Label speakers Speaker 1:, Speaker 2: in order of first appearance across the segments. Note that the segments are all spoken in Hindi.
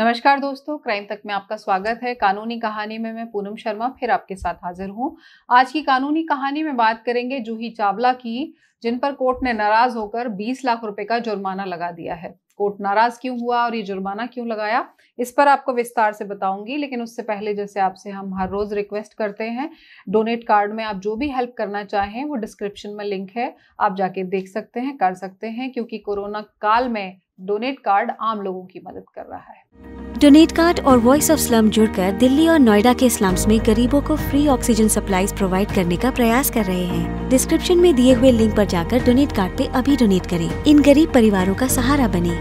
Speaker 1: नमस्कार दोस्तों क्राइम तक में आपका स्वागत है कानूनी कहानी में मैं पूनम शर्मा फिर आपके साथ हाजिर हूं आज की कानूनी कहानी में बात करेंगे जूही चावला की जिन पर कोर्ट ने नाराज होकर 20 लाख रुपए का जुर्माना लगा दिया है कोर्ट नाराज क्यों हुआ और ये जुर्माना क्यों लगाया इस पर आपको विस्तार से बताऊंगी लेकिन उससे पहले जैसे आपसे हम हर रोज रिक्वेस्ट करते हैं डोनेट कार्ड में आप जो भी हेल्प करना चाहें वो डिस्क्रिप्शन में लिंक है आप जाके देख सकते हैं कर सकते हैं क्योंकि कोरोना काल में डोनेट कार्ड आम लोगों की मदद कर रहा है डोनेट कार्ड और वॉइस ऑफ स्लम जुड़कर दिल्ली और नोएडा के स्लम्स में गरीबों को फ्री ऑक्सीजन सप्लाईज प्रोवाइड करने का प्रयास कर रहे हैं डिस्क्रिप्शन में दिए हुए लिंक पर जाकर डोनेट कार्ड पे अभी डोनेट करें इन गरीब परिवारों का सहारा बने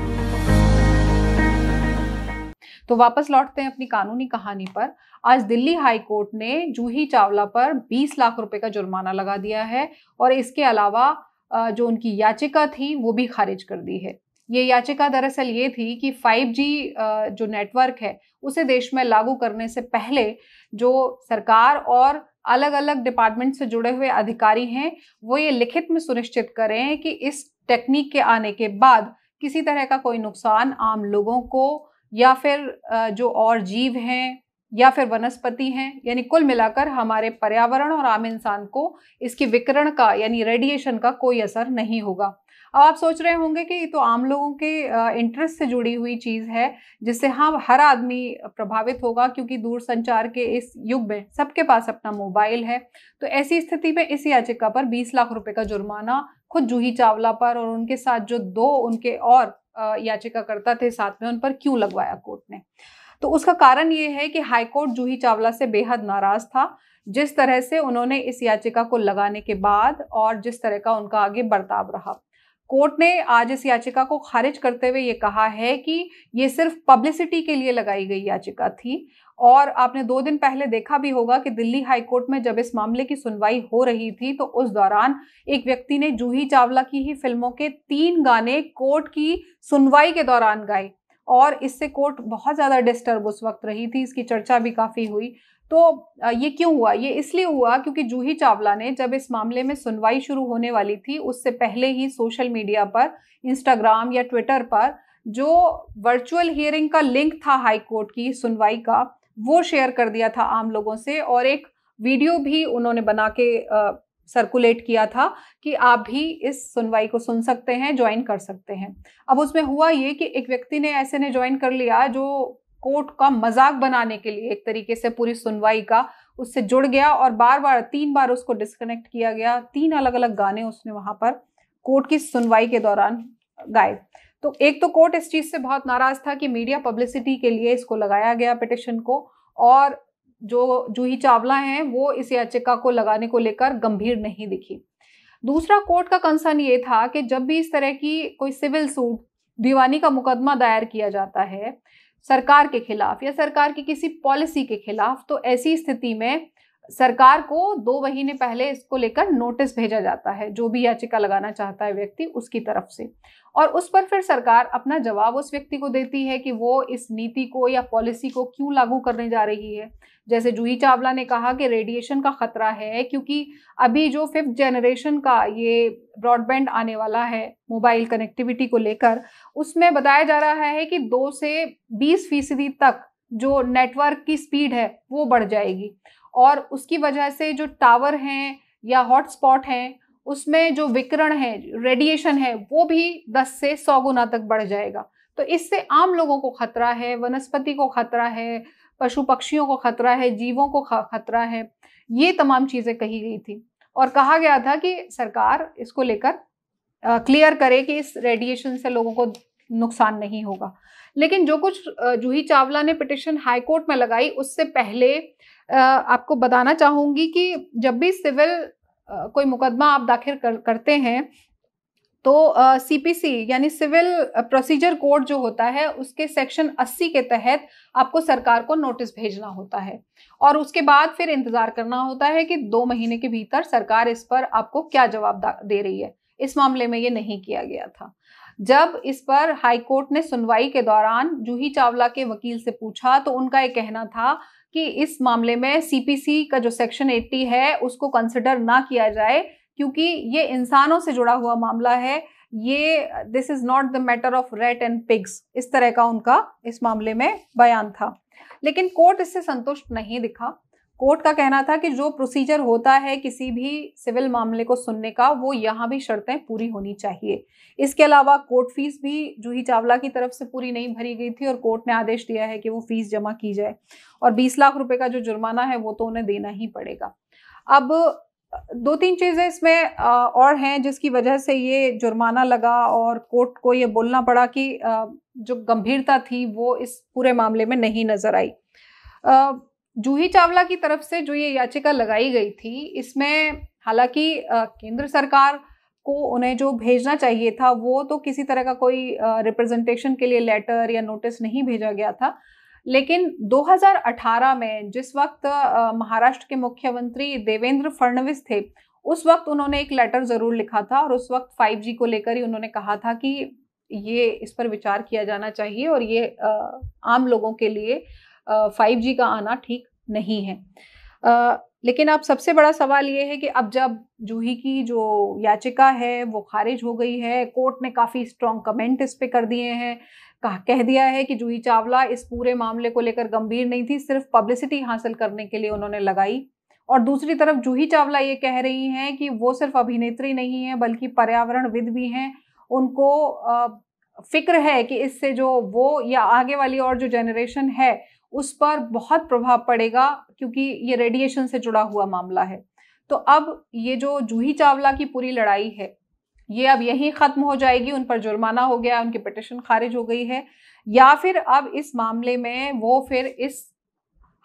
Speaker 1: तो वापस लौटते हैं अपनी कानूनी कहानी पर आज दिल्ली हाई कोर्ट ने जूही चावला पर 20 लाख रुपए का जुर्माना लगा दिया है और इसके अलावा जो उनकी याचिका थी वो भी खारिज कर दी है ये याचिका दरअसल ये थी कि 5G जो नेटवर्क है उसे देश में लागू करने से पहले जो सरकार और अलग अलग डिपार्टमेंट से जुड़े हुए अधिकारी हैं वो ये लिखित में सुनिश्चित करें कि इस टेक्निक के आने के बाद किसी तरह का कोई नुकसान आम लोगों को या फिर जो और जीव हैं या फिर वनस्पति हैं यानी कुल मिलाकर हमारे पर्यावरण और आम इंसान को इसके विकरण का यानी रेडिएशन का कोई असर नहीं होगा अब आप सोच रहे होंगे कि ये तो आम लोगों के इंटरेस्ट से जुड़ी हुई चीज़ है जिससे हाँ हर आदमी प्रभावित होगा क्योंकि दूर संचार के इस युग में सबके पास अपना मोबाइल है तो ऐसी स्थिति में इस याचिका पर बीस लाख रुपये का जुर्माना खुद जूही चावला पर और उनके साथ जो दो उनके और याचिकाकर्ता थे साथ में उन पर क्यों लगवाया कोर्ट ने तो उसका कारण ये है कि हाईकोर्ट जूही चावला से बेहद नाराज था जिस तरह से उन्होंने इस याचिका को लगाने के बाद और जिस तरह का उनका आगे बर्ताव रहा कोर्ट ने आज इस याचिका को खारिज करते हुए ये कहा है कि ये सिर्फ पब्लिसिटी के लिए लगाई गई याचिका थी और आपने दो दिन पहले देखा भी होगा कि दिल्ली हाई कोर्ट में जब इस मामले की सुनवाई हो रही थी तो उस दौरान एक व्यक्ति ने जूही चावला की ही फिल्मों के तीन गाने कोर्ट की सुनवाई के दौरान गाए और इससे कोर्ट बहुत ज़्यादा डिस्टर्ब उस वक्त रही थी इसकी चर्चा भी काफ़ी हुई तो ये क्यों हुआ ये इसलिए हुआ क्योंकि जूही चावला ने जब इस मामले में सुनवाई शुरू होने वाली थी उससे पहले ही सोशल मीडिया पर इंस्टाग्राम या ट्विटर पर जो वर्चुअल हियरिंग का लिंक था हाई कोर्ट की सुनवाई का वो शेयर कर दिया था आम लोगों से और एक वीडियो भी उन्होंने बना के सर्कुलेट किया था कि आप भी इस सुनवाई को सुन सकते हैं ज्वाइन कर सकते हैं अब उसमें हुआ ये कि एक व्यक्ति ने ऐसे ने ज्वाइन कर लिया जो कोर्ट का मजाक बनाने के लिए एक तरीके से पूरी सुनवाई का उससे जुड़ गया और बार बार तीन बार उसको डिस्कनेक्ट किया गया तीन अलग अलग गाने उसने वहां पर कोर्ट की सुनवाई के दौरान गाए तो एक तो कोर्ट इस चीज़ से बहुत नाराज था कि मीडिया पब्लिसिटी के लिए इसको लगाया गया पिटिशन को और जो जूही चावला हैं वो इस याचिका को लगाने को लेकर गंभीर नहीं दिखी दूसरा कोर्ट का कंसर्न ये था कि जब भी इस तरह की कोई सिविल सूट दीवानी का मुकदमा दायर किया जाता है सरकार के खिलाफ या सरकार की किसी पॉलिसी के खिलाफ तो ऐसी स्थिति में सरकार को दो महीने पहले इसको लेकर नोटिस भेजा जाता है जो भी याचिका लगाना चाहता है व्यक्ति उसकी तरफ से और उस पर फिर सरकार अपना जवाब उस व्यक्ति को देती है कि वो इस नीति को या पॉलिसी को क्यों लागू करने जा रही है जैसे जूही चावला ने कहा कि रेडिएशन का खतरा है क्योंकि अभी जो फिफ्थ जनरेशन का ये ब्रॉडबैंड आने वाला है मोबाइल कनेक्टिविटी को लेकर उसमें बताया जा रहा है कि दो से बीस फीसदी तक जो नेटवर्क की स्पीड है वो बढ़ जाएगी और उसकी वजह से जो टावर हैं या हॉटस्पॉट हैं उसमें जो विकरण है रेडिएशन है वो भी 10 से 100 गुना तक बढ़ जाएगा तो इससे आम लोगों को खतरा है वनस्पति को खतरा है पशु पक्षियों को खतरा है जीवों को खतरा है ये तमाम चीज़ें कही गई थी और कहा गया था कि सरकार इसको लेकर क्लियर करे कि इस रेडिएशन से लोगों को नुकसान नहीं होगा लेकिन जो कुछ जूही चावला ने पिटिशन हाईकोर्ट में लगाई उससे पहले आपको बताना चाहूंगी कि जब भी सिविल कोई मुकदमा आप दाखिल कर, करते हैं तो सीपीसी यानी सिविल प्रोसीजर कोड जो होता है उसके सेक्शन 80 के तहत आपको सरकार को नोटिस भेजना होता है और उसके बाद फिर इंतज़ार करना होता है कि दो महीने के भीतर सरकार इस पर आपको क्या जवाब दे रही है इस मामले में ये नहीं किया गया था जब इस पर हाईकोर्ट ने सुनवाई के दौरान जूही चावला के वकील से पूछा तो उनका ये कहना था कि इस मामले में सीपीसी का जो सेक्शन 80 है उसको कंसिडर ना किया जाए क्योंकि ये इंसानों से जुड़ा हुआ मामला है ये this is not the matter of rat and pigs इस तरह का उनका इस मामले में बयान था लेकिन कोर्ट इससे संतुष्ट नहीं दिखा कोर्ट का कहना था कि जो प्रोसीजर होता है किसी भी सिविल मामले को सुनने का वो यहाँ भी शर्तें पूरी होनी चाहिए इसके अलावा कोर्ट फीस भी जूही चावला की तरफ से पूरी नहीं भरी गई थी और कोर्ट ने आदेश दिया है कि वो फीस जमा की जाए और 20 लाख रुपए का जो जुर्माना है वो तो उन्हें देना ही पड़ेगा अब दो तीन चीज़ें इसमें और हैं जिसकी वजह से ये जुर्माना लगा और कोर्ट को ये बोलना पड़ा कि जो गंभीरता थी वो इस पूरे मामले में नहीं नज़र आई जूही चावला की तरफ से जो ये याचिका लगाई गई थी इसमें हालांकि केंद्र सरकार को उन्हें जो भेजना चाहिए था वो तो किसी तरह का कोई रिप्रेजेंटेशन के लिए लेटर या नोटिस नहीं भेजा गया था लेकिन 2018 में जिस वक्त महाराष्ट्र के मुख्यमंत्री देवेंद्र फडणवीस थे उस वक्त उन्होंने एक लेटर ज़रूर लिखा था और उस वक्त 5G को लेकर ही उन्होंने कहा था कि ये इस पर विचार किया जाना चाहिए और ये आम लोगों के लिए फाइव जी का आना ठीक नहीं है आ, लेकिन अब सबसे बड़ा सवाल ये है कि अब जब जूही की जो याचिका है वो खारिज हो गई है कोर्ट ने काफ़ी स्ट्रॉन्ग कमेंट इस पर कर दिए हैं कह कह दिया है कि जूही चावला इस पूरे मामले को लेकर गंभीर नहीं थी सिर्फ पब्लिसिटी हासिल करने के लिए उन्होंने लगाई और दूसरी तरफ जूही चावला ये कह रही हैं कि वो सिर्फ अभिनेत्री नहीं है बल्कि पर्यावरणविद भी हैं उनको आ, फिक्र है कि इससे जो वो या आगे वाली और जो जनरेशन है उस पर बहुत प्रभाव पड़ेगा क्योंकि ये रेडिएशन से जुड़ा हुआ मामला है तो अब ये जो जूही चावला की पूरी लड़ाई है ये अब यहीं ख़त्म हो जाएगी उन पर जुर्माना हो गया उनकी पिटिशन खारिज हो गई है या फिर अब इस मामले में वो फिर इस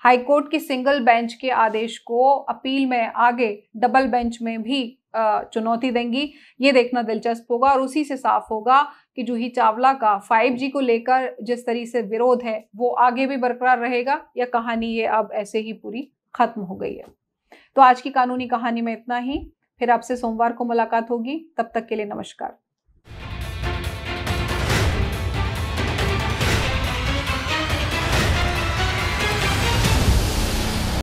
Speaker 1: हाईकोर्ट की सिंगल बेंच के आदेश को अपील में आगे डबल बेंच में भी चुनौती देंगी ये देखना दिलचस्प होगा और उसी से साफ होगा कि जूही चावला का 5G को लेकर जिस तरीके से विरोध है वो आगे भी बरकरार रहेगा या कहानी ये अब ऐसे ही पूरी खत्म हो गई है तो आज की कानूनी कहानी में इतना ही फिर आपसे सोमवार को मुलाकात होगी तब तक के लिए नमस्कार